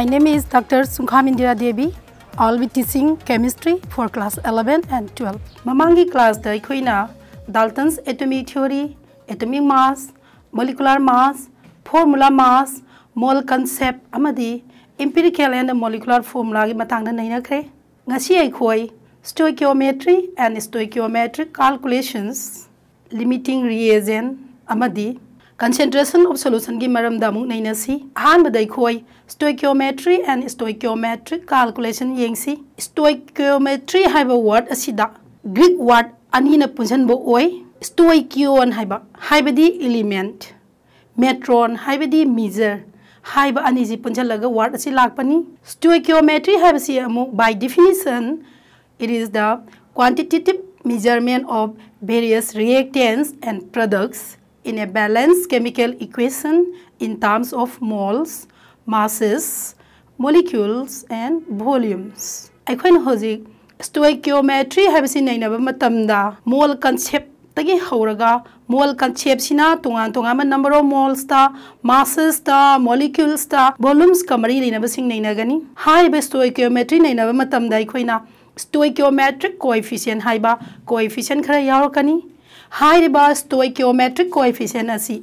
My name is Dr. Sukhamindira Devi. I'll be teaching chemistry for class 11 and 12. Mamangi class da ikhoina Dalton's atomic theory, atomic mass, molecular mass, formula mass, mole concept amadi empirical and molecular formula gi matang da naina khre. Ngasi ikhoi stoichiometry and stoichiometric calculations, limiting reagent amadi concentration of solution gi maram da muk nei na si ahan ba dai khoi stoichiometry and stoichiometric calculation yeng si stoichiometry hai ba word asida greek word ani na punjan bo oi stoichion hai ba hai ba di element metron hai ba di measure hai ba ani ji punjan laga word asi lak pani stoichiometry hai ba si amu by definition it is the quantitative measurement of various reactants and products in a balanced chemical equation in terms of moles, masses, molecules and volumes. ꯑꯩꯈꯣꯏꯅ ꯍꯧꯖꯤꯛ stoichiometry ꯍꯥꯏꯕꯁꯤ ꯅꯩꯅꯕ ꯃꯇꯝꯗ mole concept ꯇꯒꯤ ꯍꯧꯔꯒ mole conceptꯁꯤꯅ ꯇꯣꯉꯥꯟ ꯇꯣꯉꯥꯟꯕ number of molesꯇ, massesꯇ, moleculesꯇ, volumesꯀ ꯃꯔꯤ ꯂꯩꯅꯕꯁꯤꯡ ꯅꯩꯅꯒꯅꯤ ꯍꯥꯏꯔꯤꯕ stoichiometry ꯅꯩꯅꯕ ꯃꯇꯝꯗ ꯑꯩꯈꯣꯏꯅ stoichiometric coefficient ꯍꯥꯏꯕ coefficient ꯈꯔ ꯌꯥꯎꯔꯛꯀꯅꯤ ꯍꯥꯏꯔꯤꯕ ꯁ꯭ꯇꯣꯏꯀꯤꯌꯣꯃꯦꯇ꯭ꯔꯤꯛ ꯀꯣꯑꯦꯐꯤꯁꯤꯌꯦꯟ ꯑꯁꯤ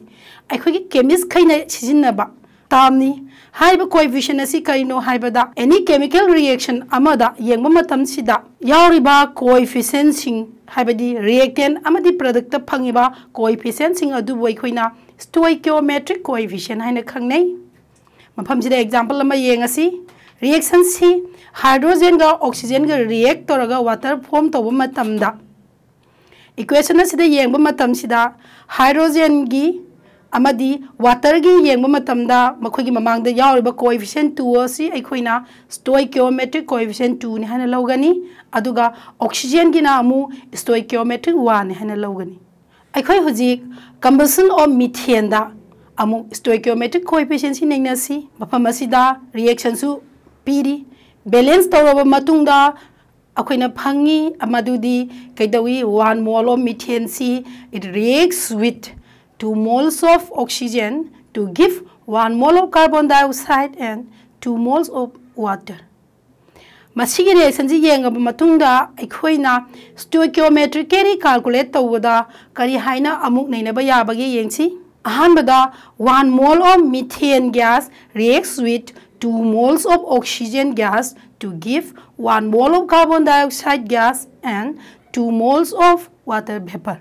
ꯑꯩꯈꯣꯏꯒꯤ ꯀꯦꯃꯤꯁ ꯈꯩꯅ ꯁꯤꯖꯤꯟꯅꯕ ꯇꯥꯝꯅꯤ ꯍꯥꯏꯔꯤꯕ ꯀꯣꯑꯦꯐꯤꯁꯤꯌꯦꯟ ꯑꯁꯤ ꯀꯩꯅꯣ ꯍꯥꯏꯕꯗ ꯑꯦꯅꯤ ꯀꯦꯃꯤꯀꯦꯜ ꯔꯤꯑꯦꯛꯁꯟ ꯑꯃꯗ ꯌꯦꯡꯕ ꯃꯇꯝꯁꯤꯗ ꯌꯥꯎꯔꯤꯕ ꯀꯣꯑꯦꯐꯤꯁꯤꯌꯦꯟꯁꯤꯡ ꯍꯥꯏꯕꯗꯤ ꯔꯤꯑꯦꯛꯇꯦꯟ ꯑꯃꯗꯤ ꯄ꯭ꯔꯗꯛꯇ ꯐꯪꯉꯤꯕ ꯀꯣꯑꯦꯐꯤꯁꯤꯌꯦꯟꯁꯤꯡ ꯑꯗꯨꯕꯨ ꯑꯩꯈꯣꯏꯅ ꯁ꯭ꯇꯣꯏꯀꯤꯌꯣꯃꯦꯇ꯭ꯔꯤꯛ ꯀꯣꯑꯦꯐꯤꯁꯤꯌꯦꯟ ꯍꯥꯏꯅ ꯈꯪꯅꯩ ꯃꯐꯝꯁꯤꯗ एग्जांपल ꯑꯃ ꯌꯦꯡꯉꯁꯤ ꯔꯤꯑꯦꯛꯁꯟꯁꯤ ꯍꯥꯏꯗ꯭ꯔꯣꯖꯦꯟꯒ ꯑꯣꯛꯁꯤꯖꯦꯟꯒ ꯔꯤꯑꯦꯛ ꯇꯧꯔꯒ ꯋꯥꯇꯔ ꯐꯣꯔꯝ ꯇꯧꯕ ꯃꯇꯝꯗ इक्वेशन इक्वेसन हाइड्रोजन की वाटर की ममांगदे मम कोईफिशन टू अखोन स्टोक्योमेट्रिक कोईफिशन टू ने लगनी ऑक्सीजन की स्टोक्योमेट्रिक वन है लगनी अखोई combustion of methane stoichiometric coefficient से नई मफम रिएक्शन पीरी बेलेंस तौर अखोना फंगी अमदुदी कैदवी one mole of methane see it reacts with two moles of oxygen to give one mole of carbon dioxide and two moles of water ꯃꯁꯤꯒꯤ ꯔꯤꯑꯦꯛꯁꯟꯁꯤ ꯌꯦꯡꯉꯕ ꯃꯇꯨꯡꯗ ꯑꯩꯈꯣꯏꯅ ꯁ꯭ꯇꯣꯏꯀꯤꯌꯣꯃꯦꯇ꯭ꯔꯤꯀꯦꯂꯤ ꯀꯥꯜꯀꯨꯂꯦꯠ ꯇꯧꯕꯗ ꯀꯔꯤ ꯍꯥꯏꯅ ꯑꯃꯨꯛ ꯅꯩꯅꯕ ꯌꯥꯕꯒꯦ ꯌꯦꯡꯁꯤ ꯑꯍꯥꯟꯕꯗ one mole of methane gas reacts with two moles of oxygen gas to give 1 mole of carbon dioxide gas and 2 moles of water vapor.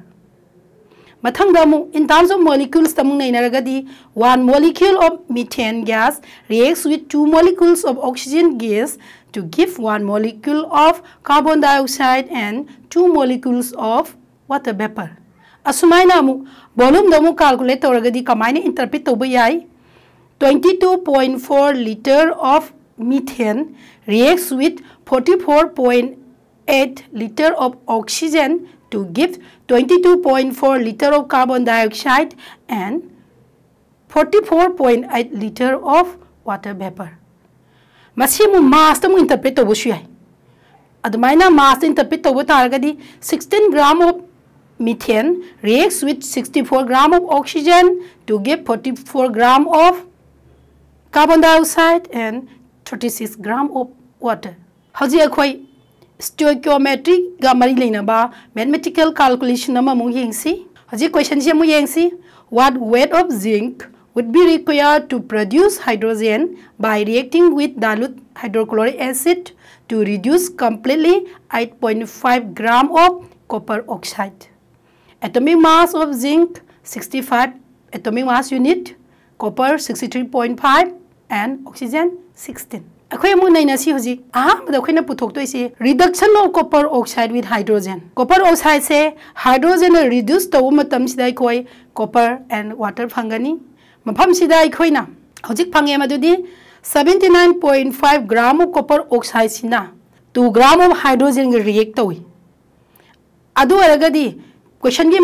Mathangda amuk in terms of molecules tamuk nai naragadi one molecule of methane gas reacts with two molecules of oxygen gas to give one molecule of carbon dioxide and two molecules of water vapor. Asumaina amuk volume da amuk calculate taragadi kamaina interpret toba yai 22.4 liter of methane reacts with 44.8 liter of oxygen to give 22.4 liter of carbon dioxide and 44.8 liter of water vapor. Masimu mass to interpret to shu hai. Adumaina mass interpret tobu taragadi 16 gram of methane reacts with 64 gram of oxygen to give 44 gram of carbon dioxide and 36 gram of water. Haji akwai stoichiometry ga mari leina ba mathematical calculation na mamung yeng si. Haji question si mu yeng si. What weight of zinc would be required to produce hydrogen by reacting with dilute hydrochloric acid to reduce completely 8.5 gram of copper oxide. Atomic mass of zinc 65 atomic mass unit, copper 63.5 and oxygen 2.5. 16 अखोन पुथोदी reduction of copper oxide with hydrogen copper oxide से hydrogen reduce तब copper and water फंगनी मफम अखोना हजिक फंगे seventy nine point five gram of copper oxide से two gram of hydrogen react तौर क्वेश्चन की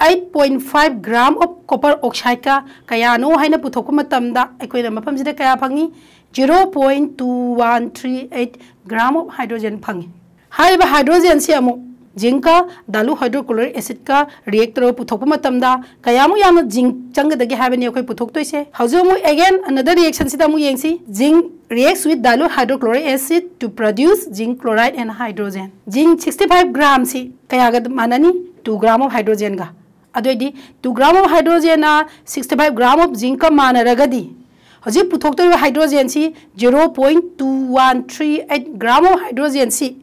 8.5 gram of copper oxide ka kaya no haina puthokku matamda ekoi na mapham jida kaya phangi 0.2138 gram of hydrogen phangi hai ba hydrogen se amu zinc का दालू hydrochloric acid का react तौर पुथोप मतमदा कयामु याम जिंक चंगदगे हाबने अखोय पुथोक तोइसे हजोमु अगेन अनदर रिएक्शन सिदामु येंगसी zinc reacts with dilute hydrochloric acid to produce zinc chloride and hydrogen zinc 65 grams si kaya gad manani 2 gram of hydrogen ga अदि two gram of hydrogen sixty five gram of zinc मानरगदी हजी पुथोक्तर hydrogen से zero point two one three eight gram of hydrogen से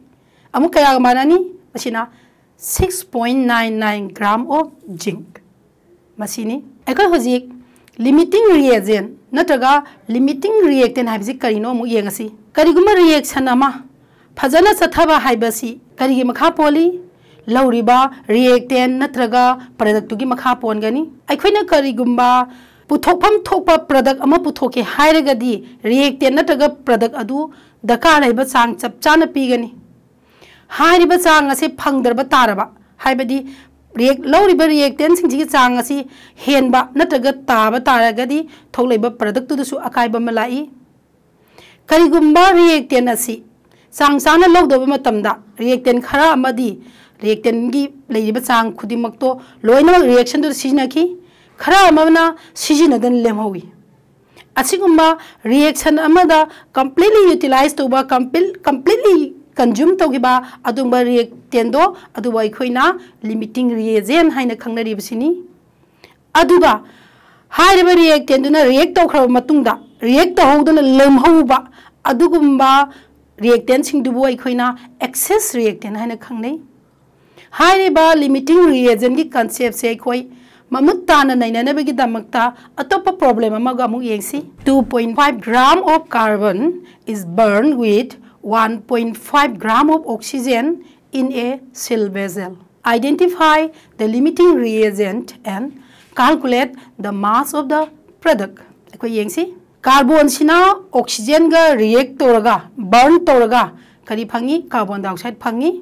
अमुक क्या माननी six point nine nine gram of zinc मसीनी अगर हजीक लिमिटिंग रिएजेंट नत्रगा लिमिटिंग रिएक्टेंट है अमुक येंगसी रिएक्शन फजन चथब है करीगी मखा पोली लौरिबा रिएक्टेन नत्रगा प्रोडक्ट तुगी मखा पोनगनी अखोइना करिगुम्बा पुथोकफम प्रोडक्ट पुथोके रिएक्टेन नत्रगा प्रोडक्ट अदु दरकार हैब चांग चपचान पीगनी हायरिब चांग असे फंगदरब तारबा हायबदी रिएक्ट लौरिब चांग असे हेनबा नत्रगा ताब तारगदी थोकलेब प्रोडक्ट तुदुसु अकाइब मलाई करिगुम्बा रिएक्टेन असी चांग चाना लौदब रिएक्टेन खरा रिएक्टेंगी चांग खुदीमक लोन रिएक्शन सिजनकी खरा सिजनदन लेमहौगी असीगुम रिएक्शन कंप्लीटली यूटिलाइज तब कंप्लीटली कंज्यूम तौब अदब रिएक्टेंदो अब अखोना लिमिटिंग रिएजें है खनरीबसीनी रिएक्टेंदुन रिएक्ट तौखब रिएक्ट तौहदन लेमहौब अदुगुम रिएक्टेंसिंगदुबु अखोना एक्सेस रिएक्टेंट है खनई हाइरिबा लिमिटिंग रिएजन की कंसेप्ट से अखोई ममुक ताना नैननबगीदमकता अतोप प्रॉब्लम अमग अमुक येंसी 2.5 gram of carbon is burn with 1.5 gram of oxygen in a cell vessel. Identify the limiting reagent and calculate the mass of the product. Carbon sina oxygen ga react toraga burn toraga kari phangi carbon dioxide phangi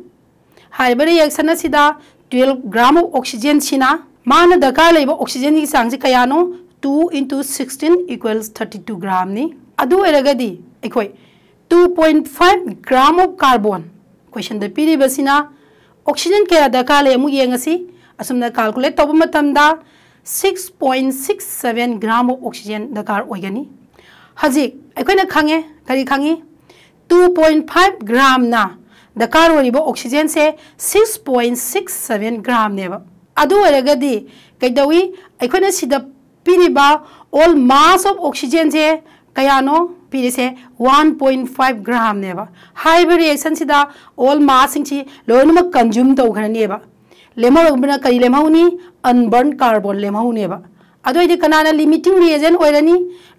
reaction twelve gram of oxygen मान दरकार oxygen की चांग से कयानो two into sixteen equals thirty two gram ने अखोई two point five gram of carbon question पीरीबना oxygen क्या दरकार लेंगे कालकुलेट तब six point six seven gram of oxygen दरकार होगी हजिक खाने कहीं खाने टू पॉइंट फाइव ग्राम ना दरकार होब ऑक्सीजन से six point six seven gram ने कई अखोना पीब ऑल मास ऑफ ऑक्सीजन से कयानो पीरसे वन पॉइंट फाइव ग्राम ने रिएक्शन से ऑल मास लोनम कंज्यूम तौरने लेमहना कई लेमहनी अनबर्न कार्बन लेमहनेब अदि कना लिमिटिंग रिएजें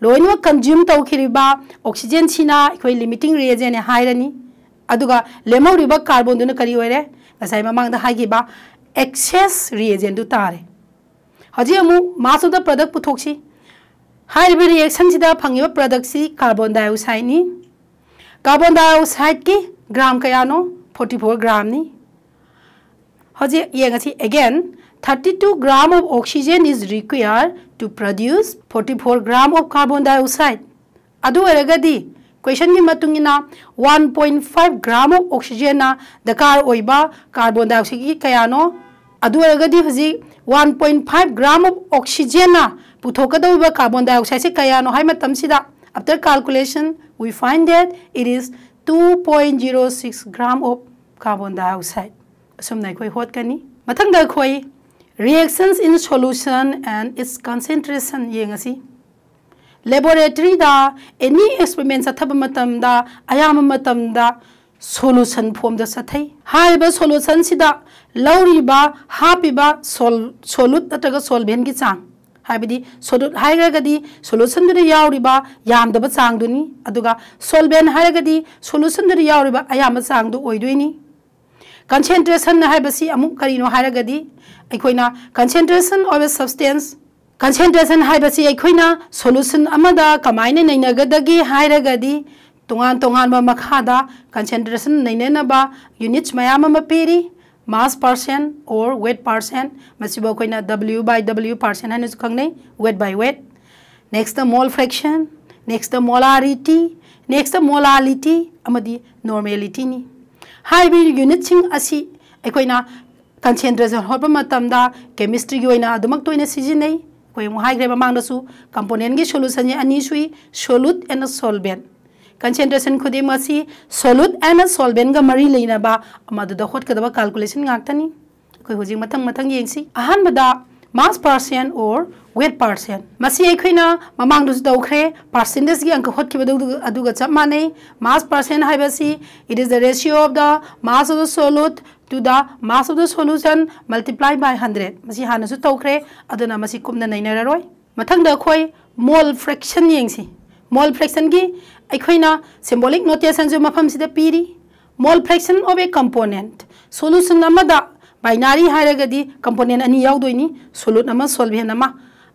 लोनम कंज्यूम तौर ऑक्सीजन सेना लिमिटिंग रिएजें है अदुगा लेमो रिबा कार्बन एक्सेस रिएजें तारे हजे अमु मासु दा प्रोडक्ट पुथोक्षी हाय रिबे रिएक्शन सिदा फंगिबा प्रोडक्ट सि डाइऑक्साइड नि कार्बन डाइऑक्साइड की ग्राम कयानो फोर ग्राम नि हजे येंगसी again 32 gram of oxygen is required to produce 44 gram of carbon dioxide adu eragadi question की मतुंग one point five gram of oxygen दरकार कार्बन डाइऑक्साइड की कयानो अदरगदी one point five gram of oxygen पुथोकदब कार्बन डाइऑक्साइड से कयानो है after calculation we find that it is two point zero six gram of carbon dioxide असम होटकनी reactions in solution and its concentration ये लेबोरेटरीदा एनी एक्सपेरिमेंट सथब अयाम सोलूसन फोम सथई हाब सोलूसन लौरीब हापीब सोल सोलूट नग सोलभेन की चांग हाबदी सोलूट है सोलूसन यामदब चांगदनी सोलभेन है सोलूसन अयाम चांगदनी कंसेंट्रेसन है कहीं कंसेंट्रेसन सब substance concentration haibasi aikhoina solution amada kamaina nainagadagi hairagadi tungan tungan ba makhada concentration nainena ba units mayama maperi mass percent or weight percent masibo koina w by w percent hanu kangne weight by weight next the mole fraction next the molarity next the molality amadi normality ni haibi unit sing asi aikoina concentration hoba matamda chemistry gi oina adumak toina sizinai होयरे ममु कंपोनेंगे solution अनी solute and सोलबेन concentration खुद सोलूट and सोलबेन मरी लेना होटकदब calculation अखोई मथंग मथंग अहमदा mass person or weight person masi aikhoina mamang du dokhre percentage gi anka hot kibadu aduga chamane mass person haibasi it is the ratio of the mass of the solute to the mass of the solution multiplied by 100 masi hana su tokhre aduna masi kumna nainara roi mathang da khoi mole fraction yengsi mole fraction gi aikhoina symbolic notation ju mafam sida piri mole fraction of a component solution amada binary है component अनी यौदी solute solvent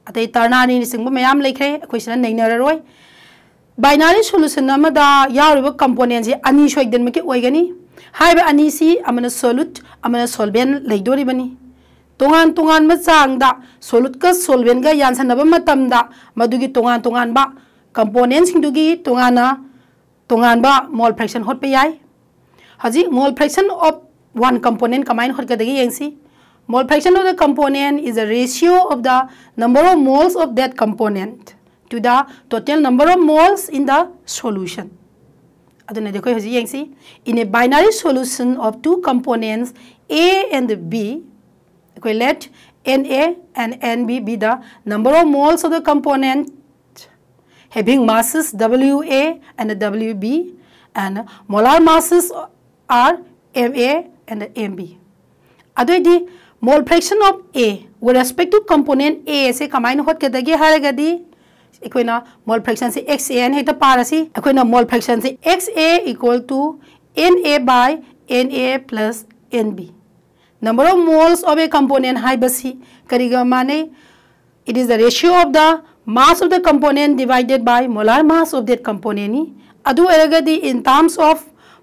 अत तरनारी चिंब मैम लेखे अखोसन नईनरर बाइनरी सोलूसन कंपोनेंट से अनी सोदन की अनी सोलूट सोलभेन लेदोरीबनी तोान तोान चाद सोलूट सोलभेन यानसनबी तोान तोान कंपोनेंटी तोान तोान मोल फ्रैक्शन होट mole fraction of one component combined hot kadagi yengsi mole fraction of the component is the ratio of the number of moles of that component to the total number of moles in the solution aduna dekho hoji yengsi in a binary solution of two components a and b okay let na and nb be the number of moles of the component having masses wa and wb and molar masses are ma and the MB. Adoidi mole fraction of A with respect to component A se kamain hot kedagi haragadi equina mole fraction se XA and heta parasi equina mole fraction se XA equal to NA by NA plus NB. Number of moles of a component high basi kariga mane it is the ratio of the mass of the component divided by molar mass of that component. Adu eragadi in terms of mass molar mass ꯑꯃꯨꯛ calculate ꯇꯧꯒꯦ ꯍꯥꯏꯔꯒꯗꯤ W A by M A divided by W A by M A plus W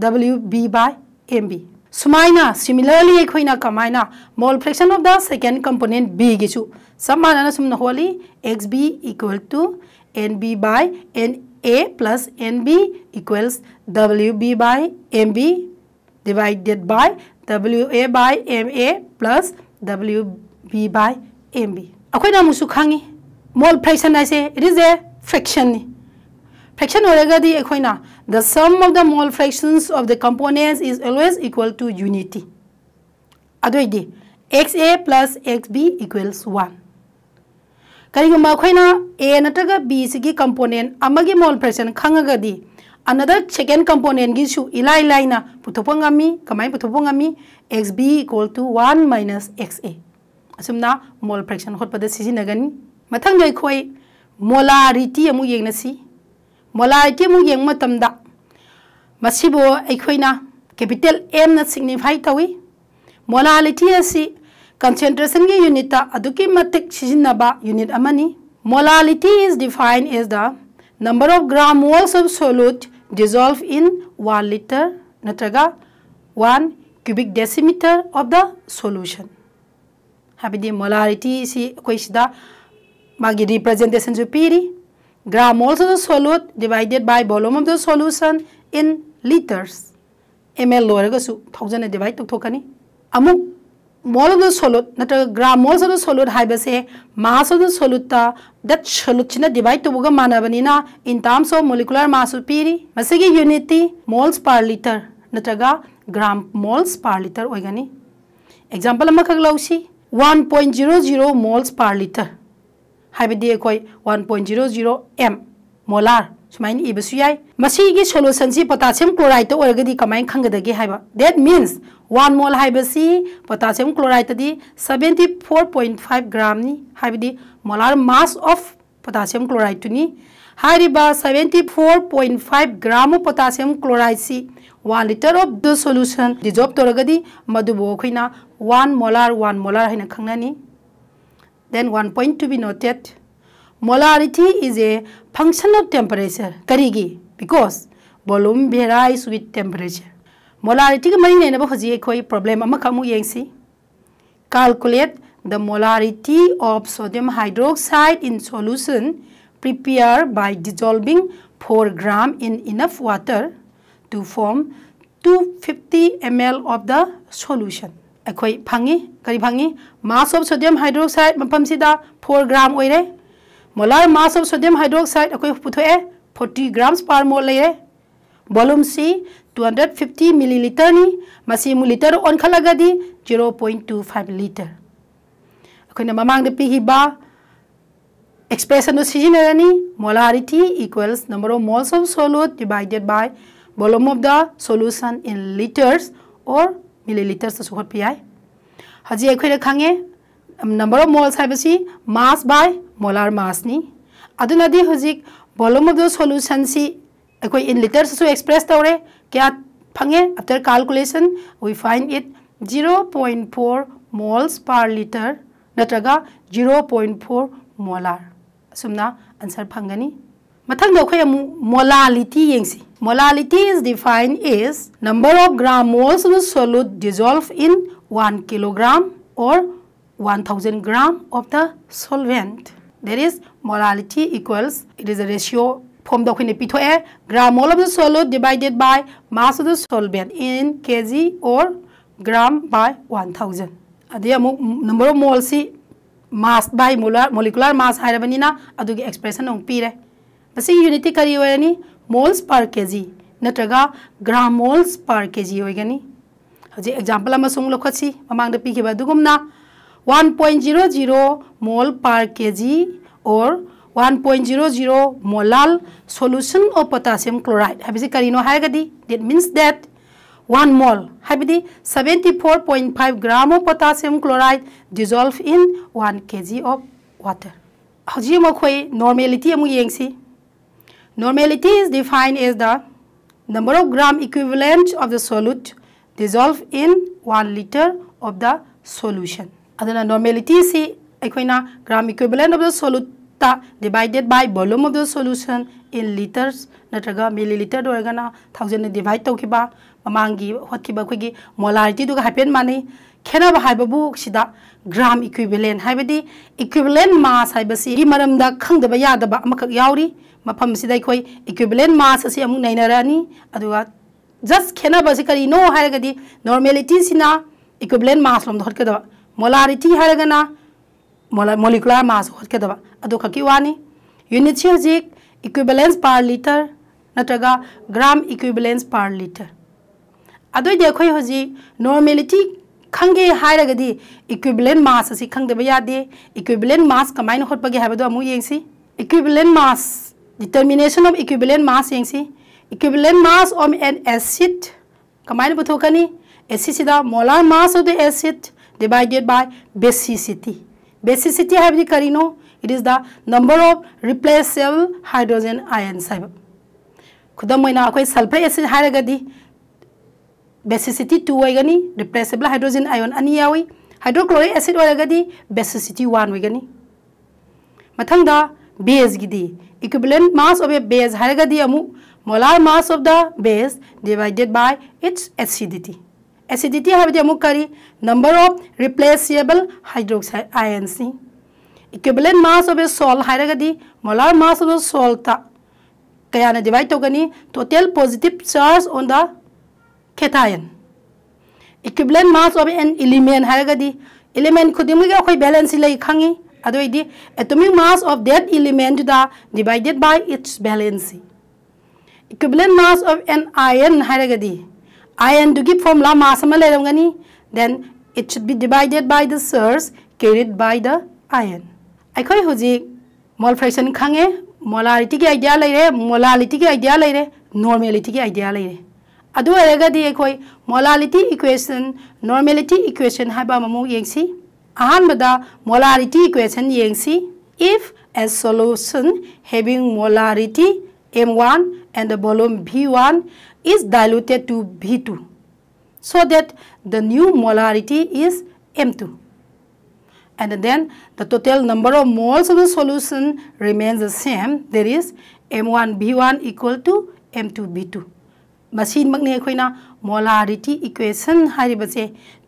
B by M B सुमायना similarly अखोन कमायना mole fraction of the second component B की सब मानना सूम होली X B equal to N B by N A plus N B equals W B by M B divided by W A by M A plus W B by mb akwai na musu kangi mole fraction aise it is a fraction ni fraction oregadi akwai na the sum of the mole fractions of the components is always equal to unity adoide xa plus xb equals 1 karigumba akwai a nataga b sigi component amagi mole fraction khangagadi another second component gi su ilai laina puthopa ngami kamai puthopa ngami xb equal to 1 minus xa असमना mole fraction हटपनी मतलब अखो molarity molarity capital M signify तौ molarity concentration के unit अद्कि unity molarity is define as the number of gram moles of solute dissolve in one litre नत्रगा one cubic decimetre of the solution है molarity कोईद मागी representation पीरी gram also solute divided by volume of the solution in litres M L लोरगसु thousand divide तौथोकनी mole of the सोलूट नत्र gram moles of the solute है mass of the solute that solute से divide तौब मानबनीना in terms of molecular mass पीरी मसीगी यूनिटी मोल्स पर लीटर नत्रगा ग्राम मोल्स पर लीटर होगनी एग्जाम्पल अमखक 1.00 moles per liter ꯍꯥꯏꯕꯗꯤ ꯑꯩꯈꯣꯏ 1.00 m molar ꯁꯨꯃꯥꯏꯅ ꯏꯕꯁꯨ ꯌꯥꯏ ꯃꯁꯤꯒꯤ ꯁꯣꯂꯨꯁꯟꯁꯤ ꯄꯣꯇꯥꯁꯤꯌꯝ ꯀ꯭ꯂꯣꯔꯥꯏꯗꯇ ꯑꯣꯏꯔꯒꯗꯤ ꯀꯃꯥꯏꯅ ꯈꯪꯒꯗꯒꯦ ꯍꯥꯏꯕ ꯗꯦꯠ ꯃꯤꯟꯁ ꯋꯥꯟ ꯃꯣꯜ ꯍꯥꯏꯕꯁꯤ ꯄꯣꯇꯥꯁꯤꯌꯝ ꯀ꯭ꯂꯣꯔꯥꯏꯗꯇꯗꯤ 74.5 ꯒ꯭ꯔꯥꯝꯅꯤ ꯍꯥꯏꯕꯗꯤ molar mass of potassium chloride tuni hariba 74.5 gram of potassium chloride si 1 liter of the solution dissolved toragadi madubo khoina one molar, one molar in a kangani. Then one point to be noted. Molarity is a function of temperature. Karigi. Because volume varies with temperature. Molarity marine in a problem. Amakamu yangsi. Calculate the molarity of sodium hydroxide in solution prepared by dissolving 4 gram in enough water to form 250 ml of the solution. अखोई फंगी करी फंगी mass of sodium hydroxide मफम से four gram ओरे molar mass of sodium hydroxide अखोई पुथोए forty grams पार मोल ले वॉल्यूम से 250 मिलीलीटर नि मसी मु लीटर ऑन खलगदी 0.25 लीटर अखोई ममांग दे पिहिबा expression of seasonality molarity equals number of moles of solute divided by volume of the solution in millilitre सोहपी हजी अखोने खाने नंबर ऑफ मोल्स है मास बाय मोलार मास नहीं हजिक वॉलूम ऑफ द सोलूशन से अखोई इन लीटर से एक्सप्रेस तौरे क्या फंगे after calculation we find it zero point four moles per litre नत्रगा जीरो पॉइंट फोर मोलार असमना आंसर फंगनी मथंग अखोई येंसी Molality is defined as number of gram moles of solute dissolved in 1 kilogram or 1000 gram of the solvent. That is, molality equals, it is a ratio from the quinepito A, gram mole of the solute divided by mass of the solvent in kg or gram by 1000. The number of moles mass by molecular mass, expression of P. But see, unity carry any. Moles per KG नत्रगा gram moles per KG होगनी हजे example अमसुंग लखसी ममांग पीखिबा दुगुमना 1.00 मोल पर KG और 1.00 molal solution of potassium chloride habisi karino haigadi that means that 1 mol habidi 74.5 gram of potassium chloride dissolved in 1 kg of water haji mo khoi normality amu yengsi Normality is defined as the number of gram equivalent of the solute dissolved in 1 liter of the solution. Adana normality is equina gram equivalent of the solute divided by volume of the solution in liters natraga milliliter organa thousand divide tokiba mamangi hotkiba kugi molarity duga happen mani khena ba haibabu sida gram equivalent haibadi equivalent mass haibasi maramda khangda ba yada ba amakak yauri मफम से equivalent mass असे अमुक नैनरनी अदुगा just खेनबसे करिनो हारगदि normality सिना इक्विबलेंट मास लोम हटकदव मोलारिटी हारगना मोलिकुलर मास हटकदव अदु यूनिट से हजिक इक्विबलेंस पर लीटर नत्रगा ग्राम इक्विबलेंस पर लीटर अदुदि अखोय हजि नॉर्मेलिटी खंगे हारगदि इक्विबलेंट मास असे इक्विबलेंट मास कमाइन हटबगे हाबदो अमु इक्विबलेंट मास determination of equivalent mass yengsi equivalent mass of an acid कमाइन पुथोकनी acid सीधा molar mass of the acid divided by basicity basicity है भी करीनो it is the number of replaceable hydrogen ions है खुदा मैंना कोई sulphur acid है रगदी basicity two होएगनी replaceable hydrogen ion अन्य आवी hydrochloric acid होएगदी basicity one होएगनी मथंग दा base गिदी equivalent mass of a base haragadi amu molar mass of the base divided by its acidity acidity habdi amu kari number of replaceable hydroxide ions ni equivalent mass of a salt haragadi molar mass of the salt ta kaya na divide togani total positive charge on the cation equivalent mass of an element haragadi element khudimgi ko balance lai khangi ಅದುವೈದಿ atomic mass of that ಇಲಿಮೆಂಟ್ದ divided by its valency equivalent mass of an ion ಹಾಗದಿ ಐಎನ್ದುಗೆ formula mass ಅಮಲೇರಂಗನಿ then it should be divided by the charge carried by the ion ಅಕ್ಕೊಯ್ ಹುಜಿ mole fraction ಖಂಗೆ ಮೊಲಾರಿಟಿಗೆ idea ಲೈರೆ ಮೊಲಾಲಿಟಿಗೆ ಐಡಿಯಾ ಲೈರೆ ನಾರ್ಮೆಲಿಟಿಗೆ ಐಡಿಯಾ ಲೈರೆ ಅದು ಅರಗದಿ ಅಕ್ಕೊಯ್ ಮೊಲಾಲಿಟಿ ಇಕ್ವೇಷನ್ ನಾರ್ಮೆಲಿಟಿ ಇಕ್ವೇಷನ್ ಹಬ್ಬ ಮಮ್ಮ ಎಂಗ್ಸಿ molarity equation. Yeng si if a solution having molarity m1 and the volume v1 is diluted to v2 so that the new molarity is m2 and then the total number of moles of the solution remains the same that is m1 v1 equal to m2 v2 machine magne molarity equation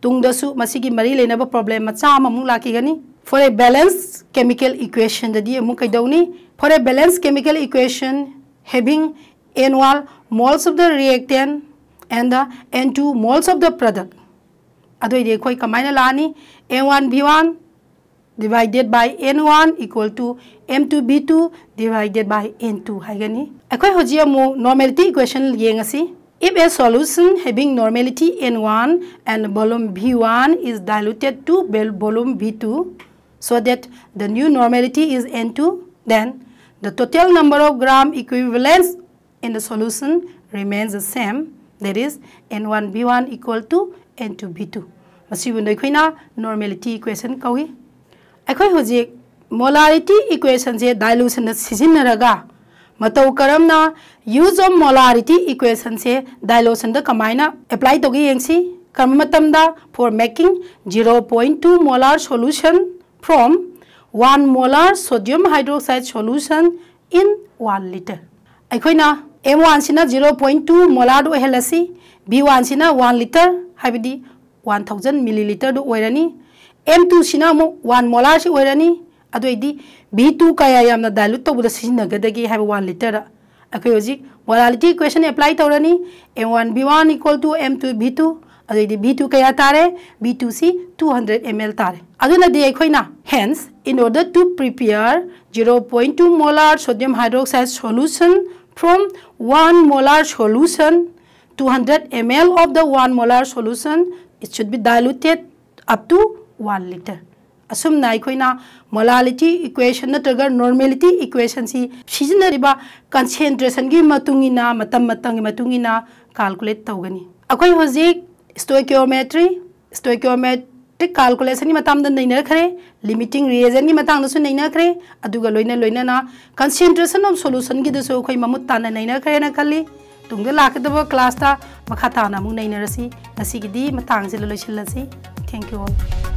तुंगदसु मसीगी मरी लेनब problem मचा अमुक लाखीगनी for a balance chemical equation ददी अमुक कैदौनी for a balance chemical equation having equal moles of the reactant and the N2 moles of the product. Adoi de koi kamaina lani N1 B1 divided by N1 equal to M2 B2 divided by N2 hai gani. Akoi hoji amu normality equation yeng asi. If a solution having normality N1 and volume V1 is diluted to volume V2 so that the new normality is N2, then the total number of gram equivalents in the solution remains the same, that is N1 V1 equal to N2 V2. Masibundo normality equation kawi. Akwe hoji molarity equation je dilution na sijin naraga. मतौ करमना use of molarity equation से dilution द कमाइना तो गई कम मतम दा for making 0.2 molar solution from 1 molar sodium hydroxide solution in one litre अखोइना M1 सिना 0.2 मोलार दो हेलसी B1 सिना 1 लीटर है वन मिलीलीटर दो ओइरानी M2 सिना मो 1 मोलार सि ओइरानी अदि भी टू क्या डायलूट तौद सिजनगदे है वन लीटर अखोजी मोरालीटी क्वेश्चन एप्लाई तौरनी M one V one equal to M two V two अदि भी टू क्या तारे V two C two hundred M L तारे अदनदी अखोना hence in order to prepare zero point two molar sodium hydroxide solution from 1 molar solution 200 ml of the 1 molar solution it should be diluted up to one liter असमना अखोना molality equation नग normality equation सिजनब concentration की calculate तौनी अखोई हजिक stoichiometry stoichiometric calculation नईनखरे limiting reagent की नईनखरे लोना लोना कंसेंट्रेसन ऑफ सोलूसन की अखोई ममूद ताना नईनखरे खली तुंग लाकदब क्लास मखा ताना नईनरसी थैंक यू ऑल